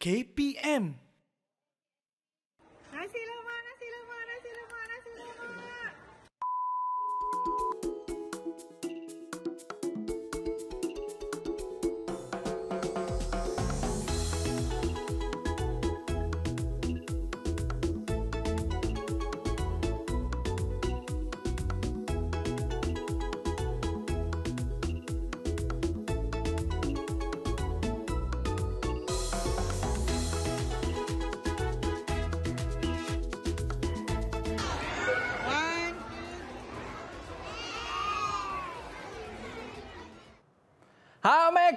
KPM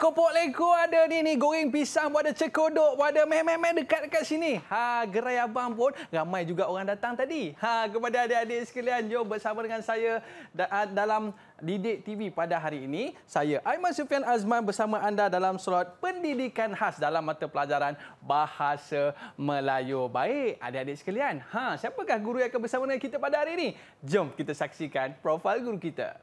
keropok leko ada ni ni goreng pisang pun ada cekodok pun ada meh meh meh dekat dekat sini. Ha gerai abang pun ramai juga orang datang tadi. Ha kepada adik-adik sekalian jom bersama dengan saya dalam Didik TV pada hari ini. Saya Aiman Sufian Azman bersama anda dalam slot pendidikan khas dalam mata pelajaran Bahasa Melayu. Baik adik-adik sekalian. Ha siapakah guru yang akan bersama dengan kita pada hari ini? Jom kita saksikan profil guru kita.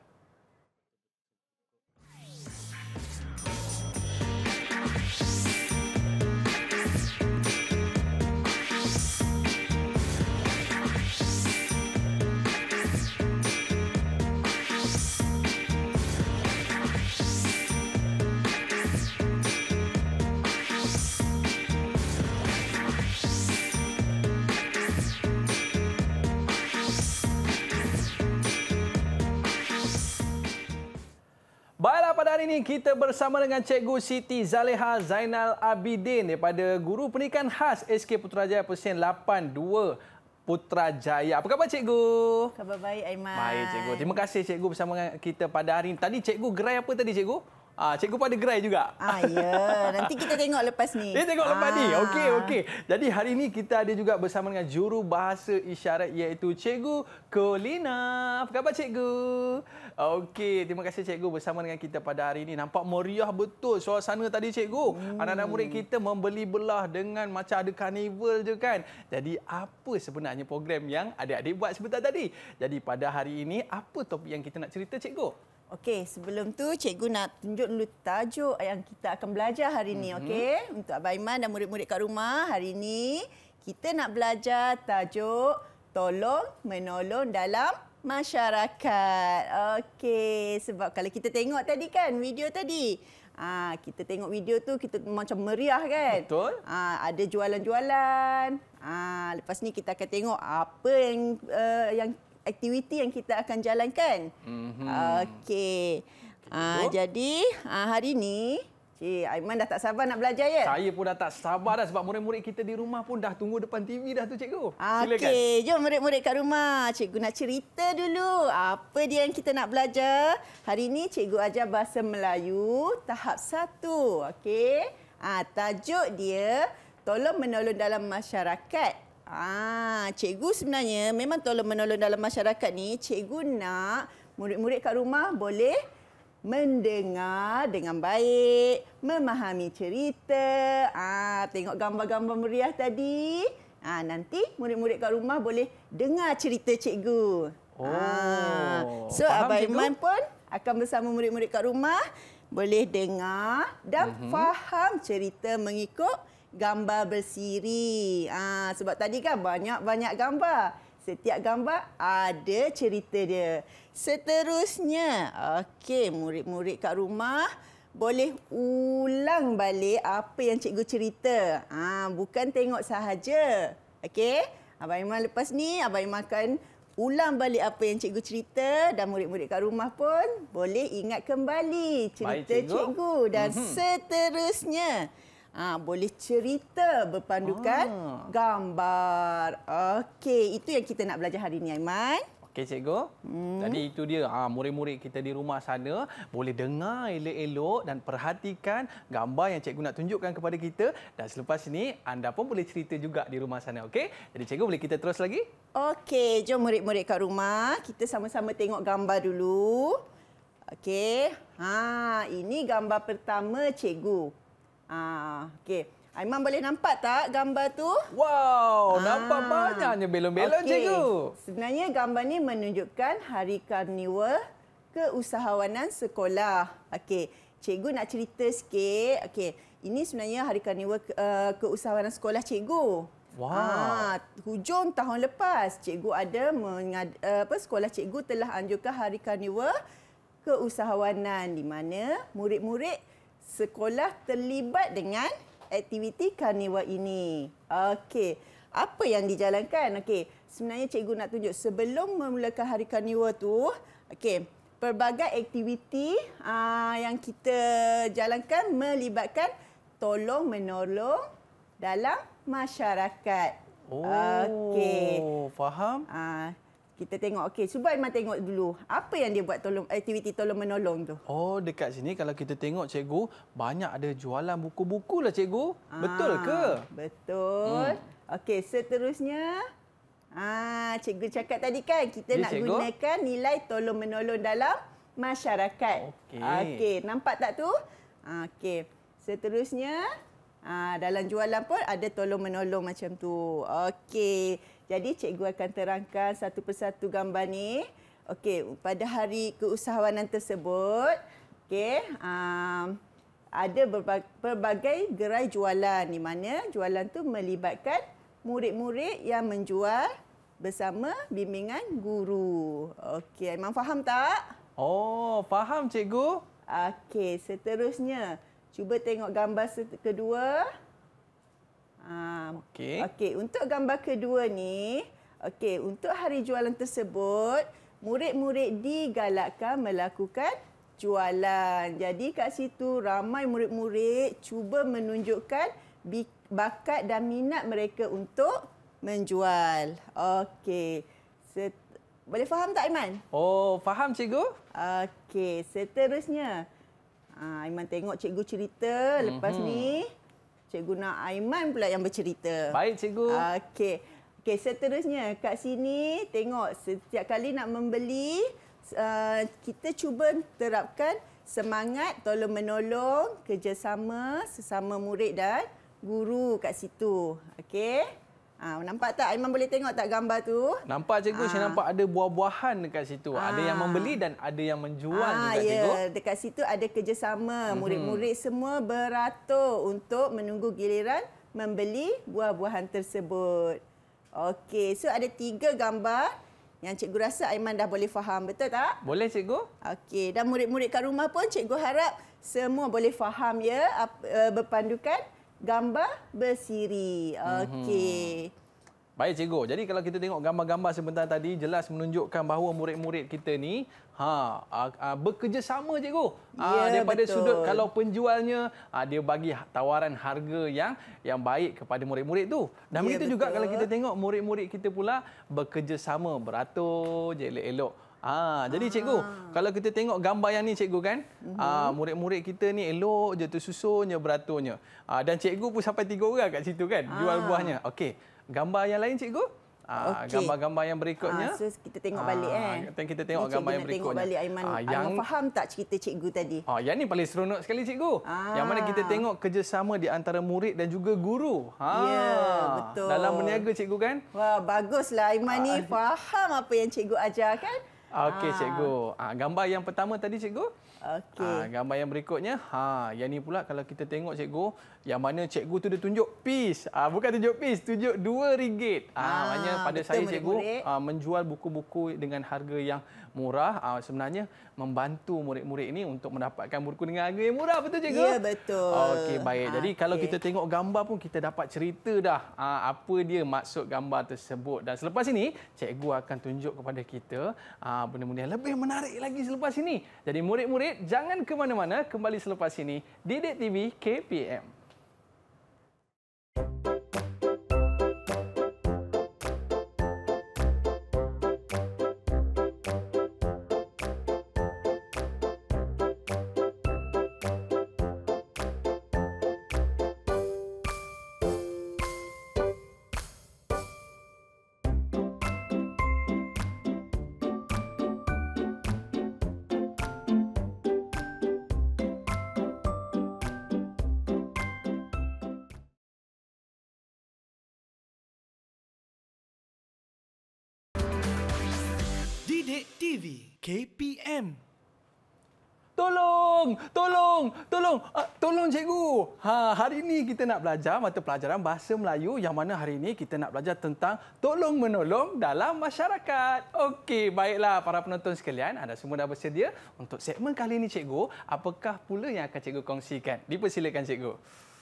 Pada hari ini kita bersama dengan Cikgu Siti Zaleha Zainal Abidin daripada Guru Pendidikan Khas SK Putrajaya Persen 82 Putrajaya. Apa khabar Cikgu? Khabar baik Aiman. Baik Cikgu. Terima kasih Cikgu bersama kita pada hari ini. Tadi Cikgu gerai apa tadi Cikgu? Ah, cikgu pun ada gerai juga. Ah, ya. Nanti kita tengok lepas ni. Kita tengok ah. lepas ni. Ah. Okey, okey. Jadi hari ini kita ada juga bersama dengan juru bahasa isyarat iaitu Cikgu Kolina. Apa khabar cikgu? Okey, terima kasih cikgu bersama dengan kita pada hari ini. Nampak meriah betul suasana tadi cikgu. Hmm. Anak-anak murid kita membeli belah dengan macam ada karnival je kan. Jadi apa sebenarnya program yang adik-adik buat sebentar tadi? Jadi pada hari ini apa topik yang kita nak cerita cikgu? Okey, sebelum tu cikgu nak tunjuk dulu tajuk yang kita akan belajar hari ini, mm-hmm. okey? Untuk Abang Iman dan murid-murid kat rumah, hari ini kita nak belajar tajuk tolong menolong dalam masyarakat. Okey, sebab kalau kita tengok tadi kan video tadi. Ah, ha, kita tengok video tu kita macam meriah kan? Betul. Ah, ha, ada jualan-jualan. Ah, ha, lepas ni kita akan tengok apa yang uh, yang aktiviti yang kita akan jalankan. Mm-hmm. Okey. Uh, jadi uh, hari ini Cik Aiman dah tak sabar nak belajar ya? Saya pun dah tak sabar dah sebab murid-murid kita di rumah pun dah tunggu depan TV dah tu cikgu. Silakan. Okey, jom murid-murid kat rumah. Cikgu nak cerita dulu apa dia yang kita nak belajar. Hari ini cikgu ajar bahasa Melayu tahap satu, okay? Ah tajuk dia tolong menolong dalam masyarakat. Ah, cikgu sebenarnya memang tolong-menolong dalam masyarakat ni. Cikgu nak murid-murid kat rumah boleh mendengar dengan baik, memahami cerita, ah tengok gambar-gambar meriah tadi. Ah nanti murid-murid kat rumah boleh dengar cerita cikgu. Ah, oh. Ah. So Faham Abang cikgu? Iman pun akan bersama murid-murid kat rumah boleh dengar dan uh mhm. -huh. faham cerita mengikut gambar bersiri. Ha, sebab tadi kan banyak-banyak gambar. Setiap gambar ada cerita dia. Seterusnya, okey murid-murid kat rumah boleh ulang balik apa yang cikgu cerita. Ha, bukan tengok sahaja. Okey, Abang Iman lepas ni Abang Iman akan ulang balik apa yang cikgu cerita dan murid-murid kat rumah pun boleh ingat kembali cerita Baik, cikgu. cikgu. Dan mm -hmm. seterusnya, Ha, boleh cerita berpandukan ah. gambar. Okey, itu yang kita nak belajar hari ini, Aiman. Okey, cikgu. Hmm. Jadi itu dia, ha, murid-murid kita di rumah sana boleh dengar elok-elok dan perhatikan gambar yang cikgu nak tunjukkan kepada kita. Dan selepas ini, anda pun boleh cerita juga di rumah sana. Okey, jadi cikgu boleh kita terus lagi? Okey, jom murid-murid kat rumah. Kita sama-sama tengok gambar dulu. Okey. Ha, ini gambar pertama cikgu. Ah, okey. Aiman boleh nampak tak gambar tu? Wow, ah. nampak banyaknya belon-belon okay. cikgu. Sebenarnya gambar ni menunjukkan hari karnival keusahawanan sekolah. Okey, cikgu nak cerita sikit. Okey, ini sebenarnya hari karnival ke, uh, keusahawanan sekolah cikgu. Wow. Ah, hujung tahun lepas cikgu ada mengad, uh, apa sekolah cikgu telah anjurkan hari karnival keusahawanan di mana murid-murid sekolah terlibat dengan aktiviti karnival ini. Okey, apa yang dijalankan? Okey, sebenarnya cikgu nak tunjuk sebelum memulakan hari karnival tu, okey, pelbagai aktiviti uh, yang kita jalankan melibatkan tolong menolong dalam masyarakat. Oh, okay. faham? Ah, kita tengok okey cuba Aiman tengok dulu apa yang dia buat tolong aktiviti tolong menolong tu oh dekat sini kalau kita tengok cikgu banyak ada jualan buku-buku lah cikgu Aa, ah, betul ke betul hmm. okey seterusnya ah cikgu cakap tadi kan kita ya, nak cikgu. gunakan nilai tolong menolong dalam masyarakat okey Okay, nampak tak tu okey seterusnya ah dalam jualan pun ada tolong menolong macam tu okey jadi cikgu akan terangkan satu persatu gambar ni. Okey, pada hari keusahawanan tersebut, okey, um, ada berbagai gerai jualan di mana jualan tu melibatkan murid-murid yang menjual bersama bimbingan guru. Okey, memang faham tak? Oh, faham cikgu. Okey, seterusnya cuba tengok gambar kedua. Okay. Okay. untuk gambar kedua ni, okay. untuk hari jualan tersebut, murid-murid digalakkan melakukan jualan. Jadi kat situ ramai murid-murid cuba menunjukkan bakat dan minat mereka untuk menjual. Okey. Boleh faham tak Iman? Oh, faham cikgu. Okey, seterusnya. Ha, ah, Iman tengok cikgu cerita lepas hmm ni Cikgu Nur Aiman pula yang bercerita. Baik, Cikgu. Okey. Okey, seterusnya kat sini tengok setiap kali nak membeli Uh, kita cuba terapkan semangat tolong menolong kerjasama sesama murid dan guru kat situ okey Ha, nampak tak? Aiman boleh tengok tak gambar tu? Nampak cikgu. Ha. Saya ah. nampak ada buah-buahan dekat situ. Ha. Ada ah. yang membeli dan ada yang menjual ha, juga ya. cikgu. Dekat situ ada kerjasama. Mhm. Murid-murid hmm. semua beratur untuk menunggu giliran membeli buah-buahan tersebut. Okey. So ada tiga gambar yang cikgu rasa Aiman dah boleh faham. Betul tak? Boleh cikgu. Okey. Dan murid-murid kat rumah pun cikgu harap semua boleh faham ya eh, berpandukan gambar bersiri. Okey. Mhm. Baik cikgu. Jadi kalau kita tengok gambar-gambar sebentar tadi jelas menunjukkan bahawa murid-murid kita ni ha bekerjasama cikgu. Ya, daripada betul. sudut kalau penjualnya dia bagi ha, tawaran harga yang yang baik kepada murid-murid tu. Dan ya, begitu betul. juga kalau kita tengok murid-murid kita pula bekerjasama beratur je elok-elok. Ah, jadi ah. cikgu, ah. kalau kita tengok gambar yang ni cikgu kan, uh ah, -huh. Mhm. kita ni elok je tersusunnya beraturnya. Ah dan cikgu pun sampai tiga orang kat situ kan, ah. jual buahnya. Okey, gambar yang lain cikgu? Ah, gambar-gambar okay. yang berikutnya. Ah, so kita tengok ah, balik eh. kita tengok gambar yang berikutnya. Tengok balik Aiman. Ah, yang Aiman faham tak cerita cikgu tadi? Ah yang ni paling seronok sekali cikgu. Ah. Yang mana kita tengok kerjasama di antara murid dan juga guru. Ha. Ah. betul. Dalam berniaga cikgu kan? Wah, baguslah Aiman ah. ni faham apa yang cikgu ajar kan? Okey ah. cikgu. Ah gambar yang pertama tadi cikgu? Okey. Ah gambar yang berikutnya. Ha yang ni pula kalau kita tengok cikgu, yang mana cikgu tu dia tunjuk piece. Ah bukan tunjuk piece, tunjuk RM2. Ah, ah maknanya pada betul, saya cikgu ah menjual buku-buku dengan harga yang murah uh, sebenarnya membantu murid-murid ini untuk mendapatkan buku dengan harga yang murah betul cikgu? Ya betul. Okey baik. Ha, Jadi ah, kalau kita tengok gambar pun kita dapat cerita dah uh, apa dia maksud gambar tersebut dan selepas ini cikgu akan tunjuk kepada kita uh, benda-benda yang lebih menarik lagi selepas ini. Jadi murid-murid jangan ke mana-mana kembali selepas ini Didik TV KPM. TV KPM Tolong! Tolong! Tolong! Uh, tolong cikgu! Ha, hari ini kita nak belajar mata pelajaran Bahasa Melayu yang mana hari ini kita nak belajar tentang tolong-menolong dalam masyarakat. Okey, baiklah para penonton sekalian. Anda semua dah bersedia untuk segmen kali ini cikgu. Apakah pula yang akan cikgu kongsikan? Dipersilakan cikgu.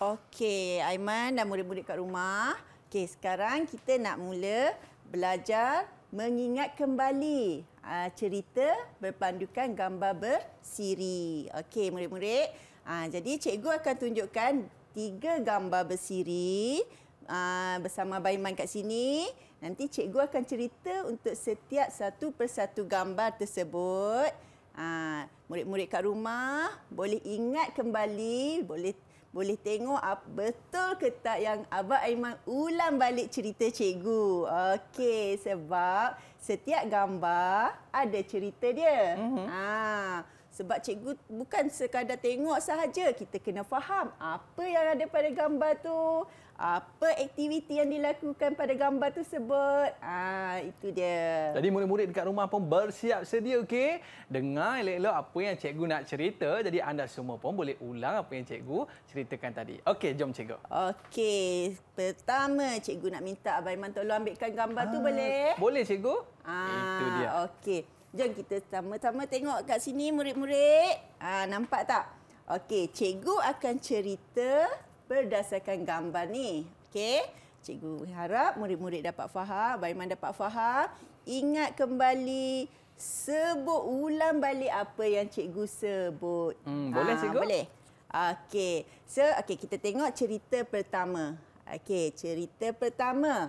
Okey, Aiman dan murid-murid kat rumah. Okey, sekarang kita nak mula belajar mengingat kembali uh, cerita berpandukan gambar bersiri. Okey, murid-murid. Uh, jadi, cikgu akan tunjukkan tiga gambar bersiri uh, bersama Baiman kat sini. Nanti cikgu akan cerita untuk setiap satu persatu gambar tersebut. Uh, murid-murid kat rumah boleh ingat kembali, boleh tengok boleh tengok apa betul ke tak yang Abah Aiman ulang balik cerita cikgu. Okey, sebab setiap gambar ada cerita dia. Mm-hmm. Ah, sebab cikgu bukan sekadar tengok sahaja, kita kena faham apa yang ada pada gambar tu apa aktiviti yang dilakukan pada gambar tersebut. Ah itu dia. Jadi murid-murid dekat rumah pun bersiap sedia okey. Dengar elok-elok apa yang cikgu nak cerita. Jadi anda semua pun boleh ulang apa yang cikgu ceritakan tadi. Okey, jom cikgu. Okey, pertama cikgu nak minta Abang Iman tolong ambilkan gambar ah, tu boleh? Boleh cikgu. Ah itu dia. Okey. Jom kita sama-sama tengok kat sini murid-murid. Ah nampak tak? Okey, cikgu akan cerita berdasarkan gambar ni. Okey. Cikgu harap murid-murid dapat faham, Baiman dapat faham. Ingat kembali sebut ulang balik apa yang cikgu sebut. Hmm, boleh ah, cikgu? Ha, boleh. Okey. So, okey kita tengok cerita pertama. Okey, cerita pertama.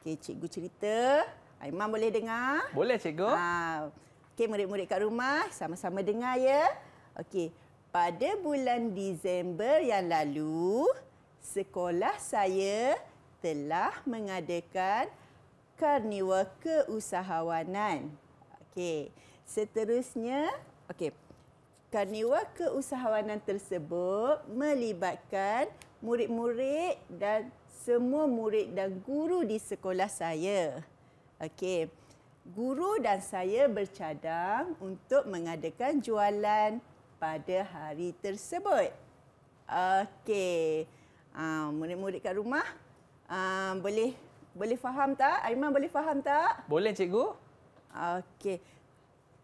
Okey, cikgu cerita. Aiman boleh dengar? Boleh cikgu. Ha. Okey, murid-murid kat rumah sama-sama dengar ya. Okey pada bulan Disember yang lalu, sekolah saya telah mengadakan karnival keusahawanan. Okey, seterusnya, okey. Karnival keusahawanan tersebut melibatkan murid-murid dan semua murid dan guru di sekolah saya. Okey. Guru dan saya bercadang untuk mengadakan jualan pada hari tersebut. Okey. Uh, murid-murid kat rumah uh, boleh boleh faham tak? Aiman boleh faham tak? Boleh cikgu. Okey.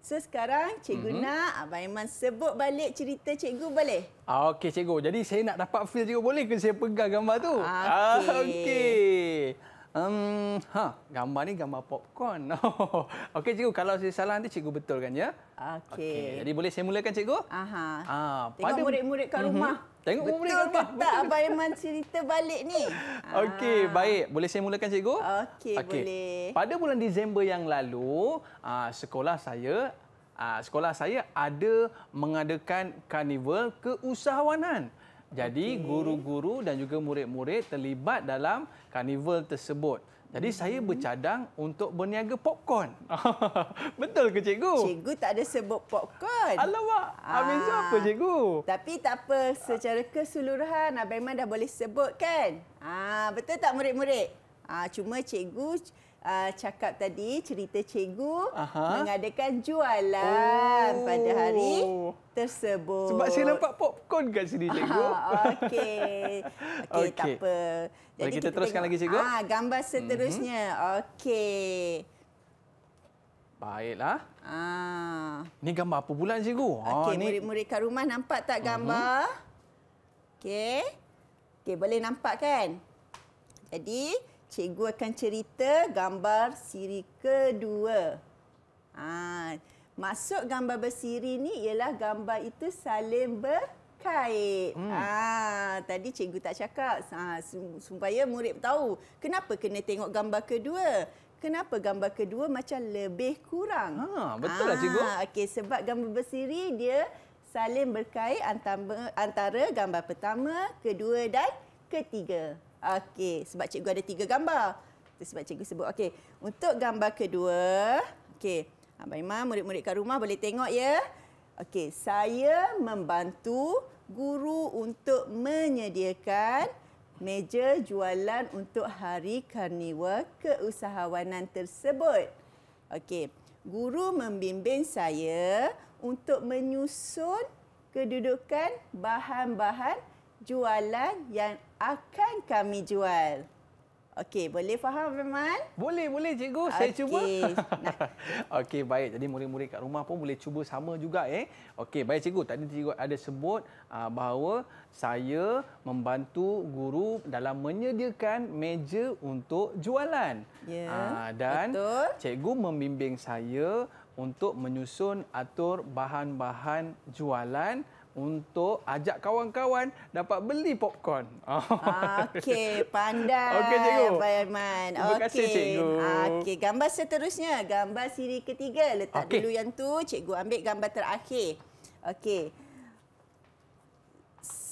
So sekarang cikgu mm-hmm. nak Abang Aiman sebut balik cerita cikgu boleh? Ah, okey cikgu. Jadi saya nak dapat feel cikgu boleh ke saya pegang gambar tu? Okey. Okay. Um, ha, gambar ni gambar popcorn. Oh, okey cikgu, kalau saya salah nanti cikgu betulkan ya. Okey. Okay, jadi boleh saya mulakan cikgu? Aha. Ah, pada... Tengok murid-murid kat mhm. rumah. Mm-hmm. Tengok betul murid-murid kat rumah. tak Abang Iman cerita balik ni? Okey, ah. baik. Boleh saya mulakan cikgu? Okey, okay. boleh. Pada bulan Disember yang lalu, ah, sekolah saya ah, sekolah saya ada mengadakan karnival keusahawanan. Jadi okay. guru-guru dan juga murid-murid terlibat dalam karnival tersebut. Jadi saya hmm. bercadang untuk berniaga popcorn. Betul ke cikgu? Cikgu tak ada sebut popcorn. Alamak, habis ah. apa cikgu? Tapi tak apa, secara keseluruhan Abang Iman dah boleh sebut kan? Ah, betul tak murid-murid? Ah, cuma cikgu uh, cakap tadi cerita cikgu Aha. mengadakan jualan oh. pada hari tersebut. Sebab saya nampak popcorn kat sini cikgu. Okey. Okey, okay. tak apa. Jadi Boleh kita, kita teruskan tengok. lagi cikgu. Ah, gambar seterusnya. Mm-hmm. Okey. Baiklah. Ah. Ini gambar apa pula cikgu? Ah, okay, ha, murid-murid ni... kat rumah nampak tak mhm. gambar? Uh-huh. Okey. Okey, boleh nampak kan? Jadi, cikgu akan cerita gambar siri kedua. Ha, maksud gambar bersiri ni ialah gambar itu saling berkait. Hmm. Ha, tadi cikgu tak cakap ha, supaya murid tahu kenapa kena tengok gambar kedua. Kenapa gambar kedua macam lebih kurang? Ha, betul lah ha, cikgu. Okay, sebab gambar bersiri dia saling berkait antara, antara gambar pertama, kedua dan ketiga. Okey, sebab cikgu ada tiga gambar. Itu sebab cikgu sebut. Okey, untuk gambar kedua. Okey, Abang Imam, murid-murid kat rumah boleh tengok ya. Okey, saya membantu guru untuk menyediakan meja jualan untuk hari karniwa keusahawanan tersebut. Okey, guru membimbing saya untuk menyusun kedudukan bahan-bahan jualan yang akan kami jual. Okey, boleh faham Firman? Boleh, boleh cikgu. Saya cuba. Nah. Okey, baik. Jadi murid-murid kat rumah pun boleh cuba sama juga eh. Okey, baik cikgu. Tadi cikgu ada sebut uh, bahawa saya membantu guru dalam menyediakan meja untuk jualan. Ya. Yeah. dan Betul. cikgu membimbing saya untuk menyusun atur bahan-bahan jualan untuk ajak kawan-kawan dapat beli popcorn. Oh. Okey, pandai. Okey, cikgu. Baiman. Terima kasih, cikgu. Okey, gambar seterusnya, gambar siri ketiga. Letak okay. dulu yang tu, cikgu ambil gambar terakhir. Okey.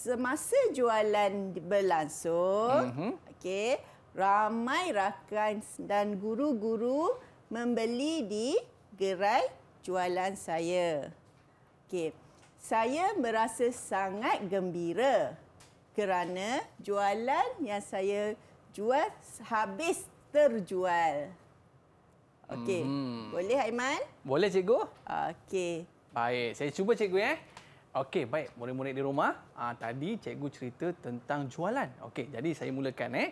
Semasa jualan berlangsung, mm -hmm. okey, ramai rakan dan guru-guru membeli di gerai jualan saya. Okey. Saya merasa sangat gembira kerana jualan yang saya jual habis terjual. Okey. Hmm. Boleh Aiman? Boleh cikgu? Okey. Baik, saya cuba cikgu ya. Okey, baik. Murid-murid di rumah, uh, tadi cikgu cerita tentang jualan. Okey, jadi saya mulakan eh.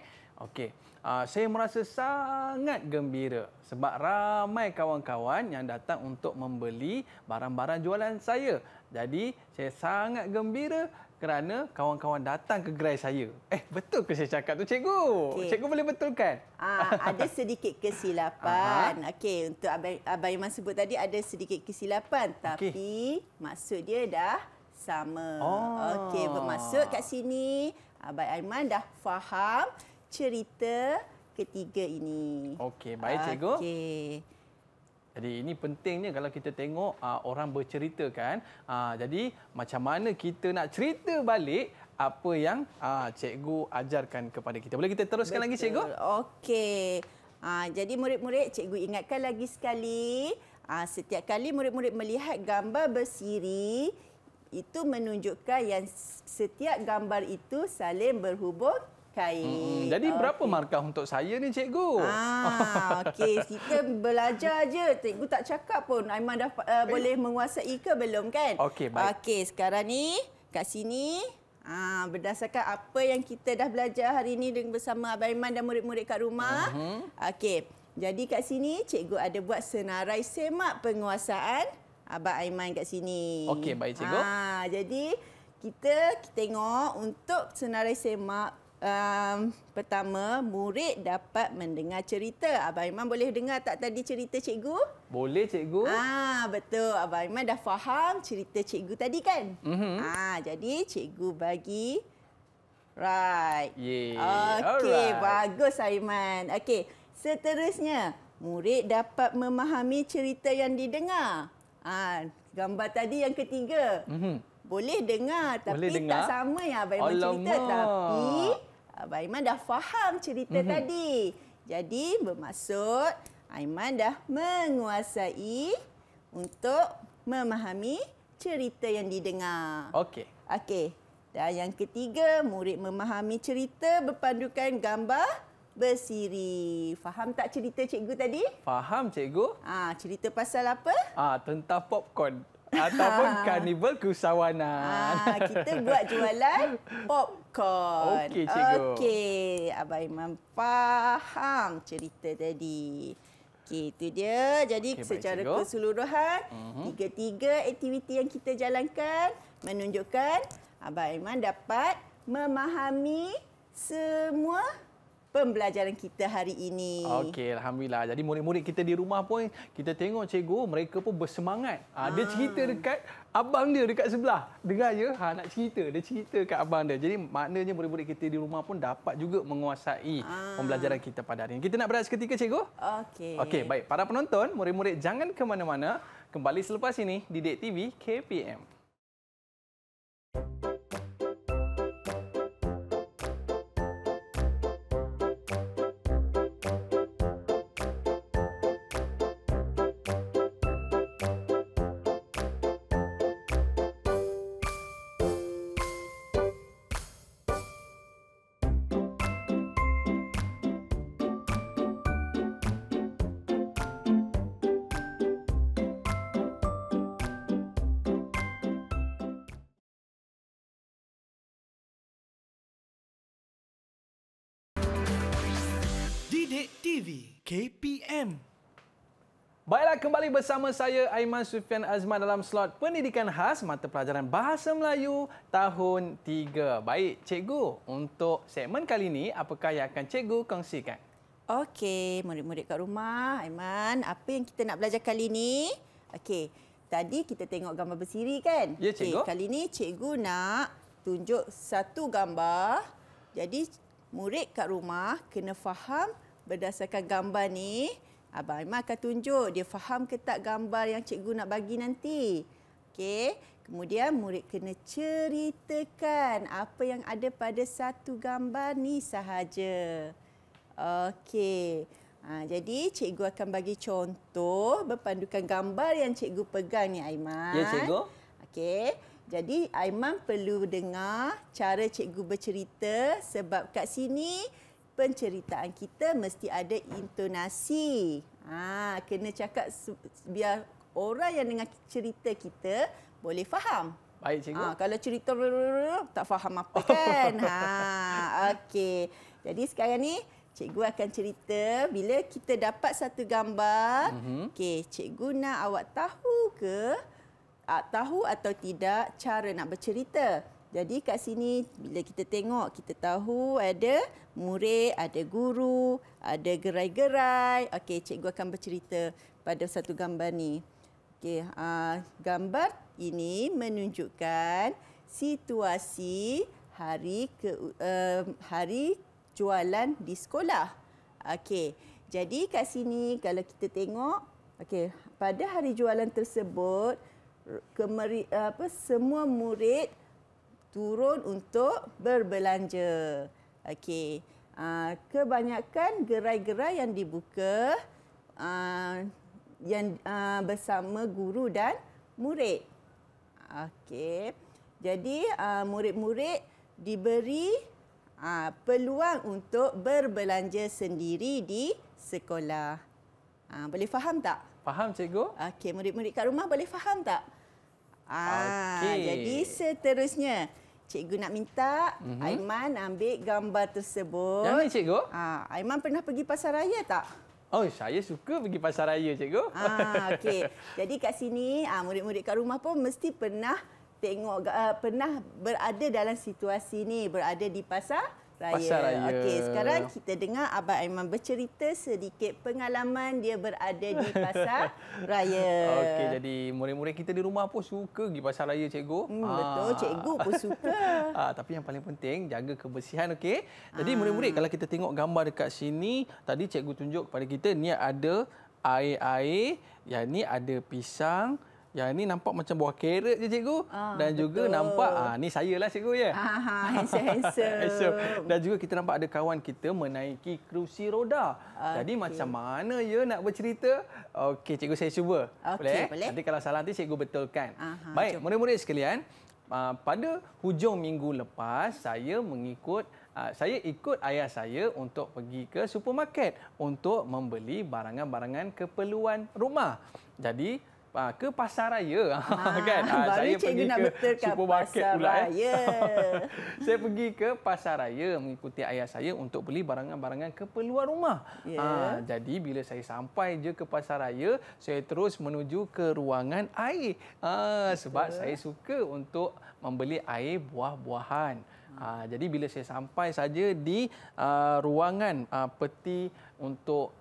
Okey. Uh, saya merasa sangat gembira sebab ramai kawan-kawan yang datang untuk membeli barang-barang jualan saya jadi saya sangat gembira kerana kawan-kawan datang ke gerai saya. Eh, betul ke saya cakap tu cikgu? Okay. Cikgu boleh betulkan? Ah, ada sedikit kesilapan. Okey, untuk abang abang Iman sebut tadi ada sedikit kesilapan tapi okay. maksud dia dah sama. Oh. Okey, bermaksud kat sini abang Aiman dah faham cerita ketiga ini. Okey, baik cikgu. Okey. Jadi ini pentingnya kalau kita tengok uh, orang bercerita kan. Uh, jadi macam mana kita nak cerita balik apa yang uh, cikgu ajarkan kepada kita. Boleh kita teruskan Betul. lagi cikgu? Okey. jadi murid-murid cikgu ingatkan lagi sekali. Uh, setiap kali murid-murid melihat gambar bersiri itu menunjukkan yang setiap gambar itu saling berhubung Kain. Hmm, jadi okay. berapa markah untuk saya ni cikgu? Ah, okey, kita belajar aje. Cikgu tak cakap pun Aiman dah uh, boleh menguasai ke belum kan? Okey, baik. Okey, sekarang ni kat sini Ah ha, berdasarkan apa yang kita dah belajar hari ini dengan bersama Abang Iman dan murid-murid kat rumah. Uh-huh. Okey. Jadi kat sini cikgu ada buat senarai semak penguasaan Abang Aiman kat sini. Okey, baik cikgu. Ah ha, jadi kita tengok untuk senarai semak um, pertama murid dapat mendengar cerita. Abang Iman boleh dengar tak tadi cerita cikgu? Boleh cikgu. Ah betul. Abang Iman dah faham cerita cikgu tadi kan? Mm-hmm. Ah jadi cikgu bagi right. Yeah. Okey, right. bagus Aiman. Okey, seterusnya murid dapat memahami cerita yang didengar. Ah gambar tadi yang ketiga. Mhm. Boleh dengar tapi Boleh dengar. tak sama yang abang cerita tapi Abang Aiman dah faham cerita mm-hmm. tadi. Jadi bermaksud Aiman dah menguasai untuk memahami cerita yang didengar. Okey. Okey. Dan yang ketiga, murid memahami cerita berpandukan gambar bersiri. Faham tak cerita cikgu tadi? Faham cikgu. Ah, ha, cerita pasal apa? Ah, ha, tentang popcorn ataupun karnival ha. kusawanan. Ah, ha, kita buat jualan pop popcorn. Okey, cikgu. Okey, Abang Iman faham cerita tadi. Okey, itu dia. Jadi okay, secara baik, keseluruhan, mhm. tiga-tiga uh -huh. aktiviti yang kita jalankan menunjukkan Abang Iman dapat memahami semua pembelajaran kita hari ini. Okey, alhamdulillah. Jadi murid-murid kita di rumah pun kita tengok cikgu mereka pun bersemangat. Ha, dia ah. cerita dekat abang dia dekat sebelah. Dengar je, ha nak cerita. Dia cerita kat abang dia. Jadi maknanya murid-murid kita di rumah pun dapat juga menguasai ha. pembelajaran kita pada hari ini. Kita nak berehat seketika cikgu? Okey. Okey, baik. Para penonton, murid-murid jangan ke mana-mana. Kembali selepas ini di Dek TV KPM. Thank you. TV KPM. Baiklah kembali bersama saya Aiman Sufian Azman dalam slot pendidikan khas mata pelajaran Bahasa Melayu tahun 3. Baik, cikgu, untuk segmen kali ini apakah yang akan cikgu kongsikan? Okey, murid-murid kat rumah, Aiman, apa yang kita nak belajar kali ini? Okey, tadi kita tengok gambar bersiri kan? Ya, cikgu. Okay, kali ini cikgu nak tunjuk satu gambar. Jadi murid kat rumah kena faham berdasarkan gambar ni, Abang Aiman akan tunjuk dia faham ke tak gambar yang cikgu nak bagi nanti. Okey, kemudian murid kena ceritakan apa yang ada pada satu gambar ni sahaja. Okey, ha, jadi cikgu akan bagi contoh berpandukan gambar yang cikgu pegang ni Aiman. Ya, cikgu. Okey, jadi Aiman perlu dengar cara cikgu bercerita sebab kat sini penceritaan kita mesti ada intonasi. Ha, kena cakap biar orang yang dengar cerita kita boleh faham. Baik cikgu. Ha, kalau cerita tak faham apa kan. Ha, okey. Jadi sekarang ni cikgu akan cerita bila kita dapat satu gambar. Mm-hmm. Okey, cikgu nak awak tahu ke? Tahu atau tidak cara nak bercerita? Jadi kat sini bila kita tengok kita tahu ada murid, ada guru, ada gerai-gerai. Okey, cikgu akan bercerita pada satu gambar ni. Okey, uh, gambar ini menunjukkan situasi hari ke uh, hari jualan di sekolah. Okey. Jadi kat sini kalau kita tengok, okey, pada hari jualan tersebut kemeri, apa semua murid turun untuk berbelanja. Okey. Ah, kebanyakan gerai-gerai yang dibuka ah, yang ah, bersama guru dan murid. Okey. Jadi murid-murid diberi peluang untuk berbelanja sendiri di sekolah. Boleh faham tak? Faham cikgu. Okey, murid-murid kat rumah boleh faham tak? Okay. Jadi seterusnya. Cikgu nak minta mm-hmm. Aiman ambil gambar tersebut. Jangan, cikgu. Ha, Aiman pernah pergi pasar raya tak? Oh, saya suka pergi pasar raya, cikgu. Ah, ha, okey. Jadi kat sini, ha, murid-murid kat rumah pun mesti pernah tengok uh, pernah berada dalam situasi ni, berada di pasar raya. Pasal raya. Okey, sekarang kita dengar Abang Aiman bercerita sedikit pengalaman dia berada di pasar raya. Okey, jadi murid-murid kita di rumah pun suka pergi pasar raya, cikgu. Hmm, ah. betul, Aa. cikgu pun suka. Ah, tapi yang paling penting jaga kebersihan, okey. Jadi Aa. Ah. murid-murid kalau kita tengok gambar dekat sini, tadi cikgu tunjuk kepada kita ni ada air-air, yang ni ada pisang, yang ini nampak macam buah carrot je cikgu. Ah, dan betul. juga nampak, ah, ni saya lah cikgu ya. Handsome-handsome. Ah, ah, dan juga kita nampak ada kawan kita menaiki kerusi roda. Okay. Jadi macam mana ya nak bercerita? Okey cikgu saya cuba. Okay, boleh? Eh? boleh? Nanti kalau salah nanti cikgu betulkan. Aha, Baik, murid-murid sekalian. Uh, pada hujung minggu lepas, saya mengikut uh, saya ikut ayah saya untuk pergi ke supermarket untuk membeli barangan-barangan keperluan rumah. Jadi, uh, ke pasar raya ha, kan ha, saya pergi nak ke supermarket pula eh. saya pergi ke pasar raya mengikuti ayah saya untuk beli barangan-barangan keperluan rumah yeah. Ya. uh, jadi bila saya sampai je ke pasar raya saya terus menuju ke ruangan air uh, sebab saya suka untuk membeli air buah-buahan Ha, jadi bila saya sampai saja di uh, ruangan uh, peti untuk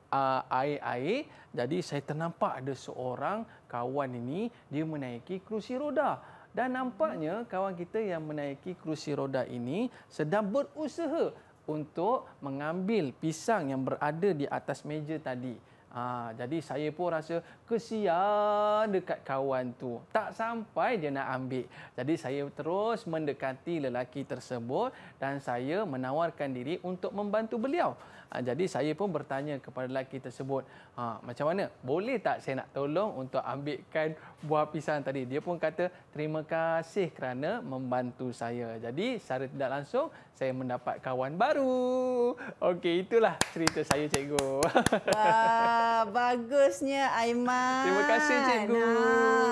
air-air. Uh, jadi saya ternampak ada seorang kawan ini dia menaiki kerusi roda. Dan nampaknya kawan kita yang menaiki kerusi roda ini sedang berusaha untuk mengambil pisang yang berada di atas meja tadi. Ha, jadi saya pun rasa kesian dekat kawan tu. Tak sampai dia nak ambil. Jadi saya terus mendekati lelaki tersebut dan saya menawarkan diri untuk membantu beliau. Ah, jadi saya pun bertanya kepada lelaki tersebut ha, macam mana boleh tak saya nak tolong untuk ambilkan buah pisang tadi dia pun kata terima kasih kerana membantu saya jadi secara tidak langsung saya mendapat kawan baru okey itulah cerita saya cikgu wah bagusnya aiman terima kasih cikgu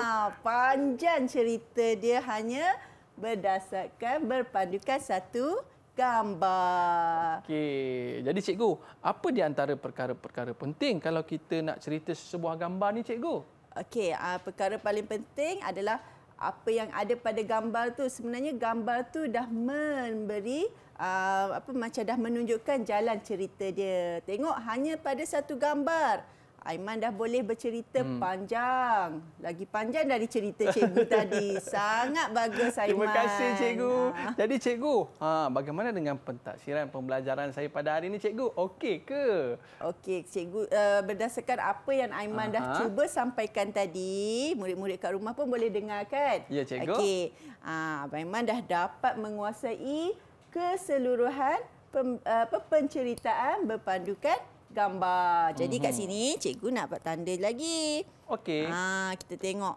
nah, panjang cerita dia hanya berdasarkan berpandukan satu gambar. Okey. Jadi cikgu, apa di antara perkara-perkara penting kalau kita nak cerita sebuah gambar ni cikgu? Okey, uh, perkara paling penting adalah apa yang ada pada gambar tu sebenarnya gambar tu dah memberi uh, apa macam dah menunjukkan jalan cerita dia. Tengok hanya pada satu gambar. Aiman dah boleh bercerita hmm. panjang. Lagi panjang dari cerita cikgu tadi. Sangat bagus Aiman. Terima kasih cikgu. Ha. Jadi cikgu, ha, bagaimana dengan pentaksiran pembelajaran saya pada hari ini cikgu? Okey ke? Okey cikgu, uh, berdasarkan apa yang Aiman Aha. dah cuba sampaikan tadi, murid-murid kat rumah pun boleh dengar kan? Ya cikgu. Okey. Ha, Aiman dah dapat menguasai keseluruhan pem, uh, eh, penceritaan berpandukan gambar. Jadi mm -hmm. kat mhm. sini cikgu nak buat tanda lagi. Okey. Ha, kita tengok.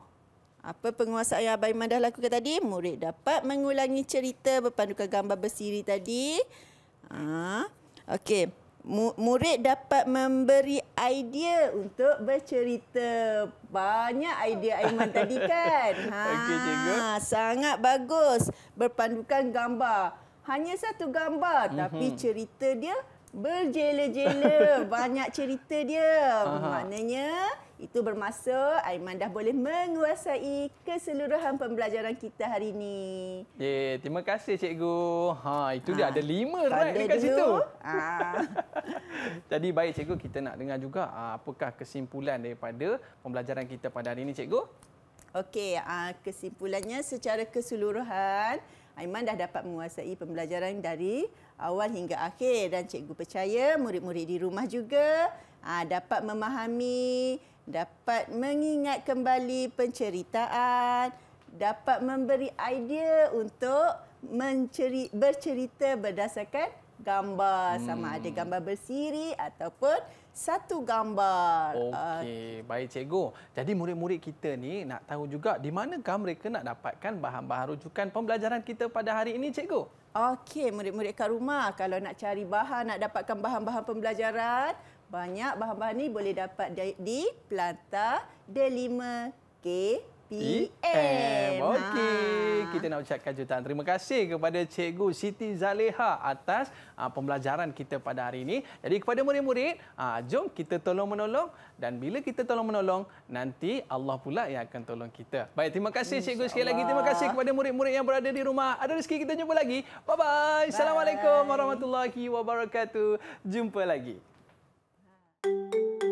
Apa penguasaan yang Abang Iman lakukan tadi? Murid dapat mengulangi cerita berpandukan gambar bersiri tadi. Ha. Okey. Murid dapat memberi idea untuk bercerita. Banyak idea Aiman tadi kan? Ha, okay, sangat bagus. Berpandukan gambar. Hanya satu gambar mm -hmm. tapi cerita dia... Berjela-jela banyak cerita dia. Aha. Maknanya itu bermasa Aiman dah boleh menguasai keseluruhan pembelajaran kita hari ini. Ye, terima kasih cikgu. Ha, itu ha. dia ah, ada lima right dekat dulu. situ. Ha. Jadi baik cikgu kita nak dengar juga ah, apakah kesimpulan daripada pembelajaran kita pada hari ini cikgu. Okey, kesimpulannya secara keseluruhan Aiman dah dapat menguasai pembelajaran dari awal hingga akhir dan cikgu percaya murid-murid di rumah juga ah, dapat memahami, dapat mengingat kembali penceritaan, dapat memberi idea untuk menceri, bercerita berdasarkan gambar hmm. sama ada hmm. gambar bersiri ataupun satu gambar. Okey, baik cikgu. Jadi murid-murid kita ni nak tahu juga di mana manakah mereka nak dapatkan bahan-bahan rujukan pembelajaran kita pada hari ini cikgu? Okey, murid-murid kat rumah kalau nak cari bahan, nak dapatkan bahan-bahan pembelajaran, banyak bahan-bahan ni boleh dapat di, Planta Pelantar D5K PM. Okey, ha. kita nak ucapkan jutaan terima kasih kepada Cikgu Siti Zaleha atas uh, pembelajaran kita pada hari ini. Jadi kepada murid-murid, uh, jom kita tolong-menolong dan bila kita tolong-menolong, nanti Allah pula yang akan tolong kita. Baik, terima kasih Cikgu sekali lagi. Terima kasih kepada murid-murid yang berada di rumah. Ada rezeki kita jumpa lagi. Bye-bye. Assalamualaikum warahmatullahi wabarakatuh. Jumpa lagi. Bye.